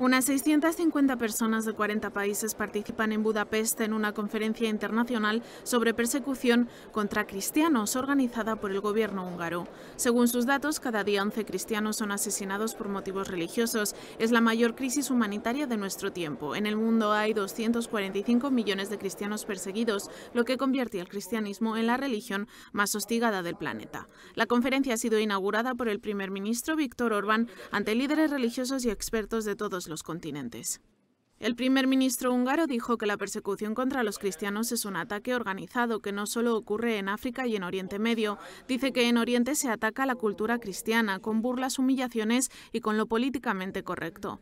Unas 650 personas de 40 países participan en Budapest en una conferencia internacional sobre persecución contra cristianos organizada por el gobierno húngaro. Según sus datos, cada día 11 cristianos son asesinados por motivos religiosos. Es la mayor crisis humanitaria de nuestro tiempo. En el mundo hay 245 millones de cristianos perseguidos, lo que convierte al cristianismo en la religión más hostigada del planeta. La conferencia ha sido inaugurada por el primer ministro Víctor Orbán ante líderes religiosos y expertos de todos los continentes. El primer ministro húngaro dijo que la persecución contra los cristianos es un ataque organizado que no solo ocurre en África y en Oriente Medio. Dice que en Oriente se ataca la cultura cristiana con burlas, humillaciones y con lo políticamente correcto.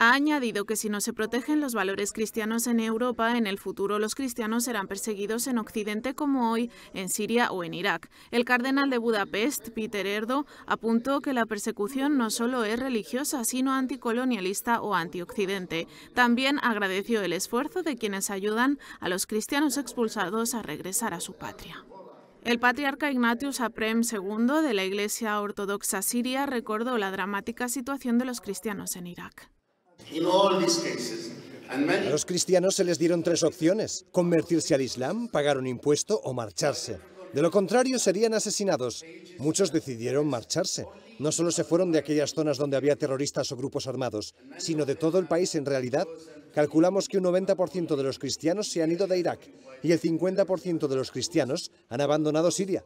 Ha añadido que si no se protegen los valores cristianos en Europa, en el futuro los cristianos serán perseguidos en Occidente como hoy, en Siria o en Irak. El cardenal de Budapest, Peter Erdo, apuntó que la persecución no solo es religiosa, sino anticolonialista o antioccidente. También agradeció el esfuerzo de quienes ayudan a los cristianos expulsados a regresar a su patria. El patriarca Ignatius Aprem II de la Iglesia Ortodoxa Siria recordó la dramática situación de los cristianos en Irak. A los cristianos se les dieron tres opciones, convertirse al Islam, pagar un impuesto o marcharse. De lo contrario, serían asesinados. Muchos decidieron marcharse. No solo se fueron de aquellas zonas donde había terroristas o grupos armados, sino de todo el país en realidad. Calculamos que un 90% de los cristianos se han ido de Irak y el 50% de los cristianos han abandonado Siria.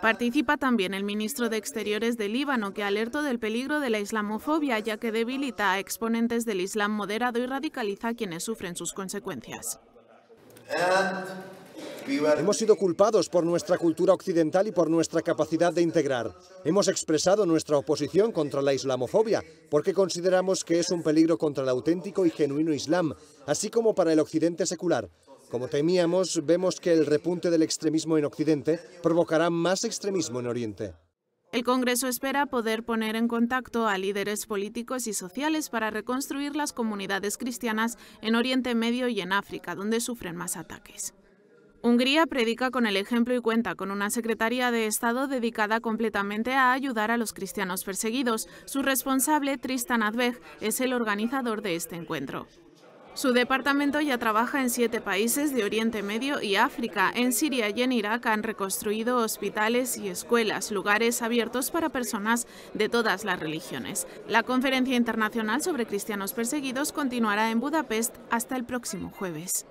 Participa también el ministro de Exteriores de Líbano, que alertó del peligro de la islamofobia, ya que debilita a exponentes del Islam moderado y radicaliza a quienes sufren sus consecuencias. Hemos sido culpados por nuestra cultura occidental y por nuestra capacidad de integrar. Hemos expresado nuestra oposición contra la islamofobia porque consideramos que es un peligro contra el auténtico y genuino Islam, así como para el occidente secular. Como temíamos, vemos que el repunte del extremismo en Occidente provocará más extremismo en Oriente. El Congreso espera poder poner en contacto a líderes políticos y sociales para reconstruir las comunidades cristianas en Oriente Medio y en África, donde sufren más ataques. Hungría predica con el ejemplo y cuenta con una Secretaría de Estado dedicada completamente a ayudar a los cristianos perseguidos. Su responsable, Tristan Advej, es el organizador de este encuentro. Su departamento ya trabaja en siete países de Oriente Medio y África. En Siria y en Irak han reconstruido hospitales y escuelas, lugares abiertos para personas de todas las religiones. La Conferencia Internacional sobre Cristianos Perseguidos continuará en Budapest hasta el próximo jueves.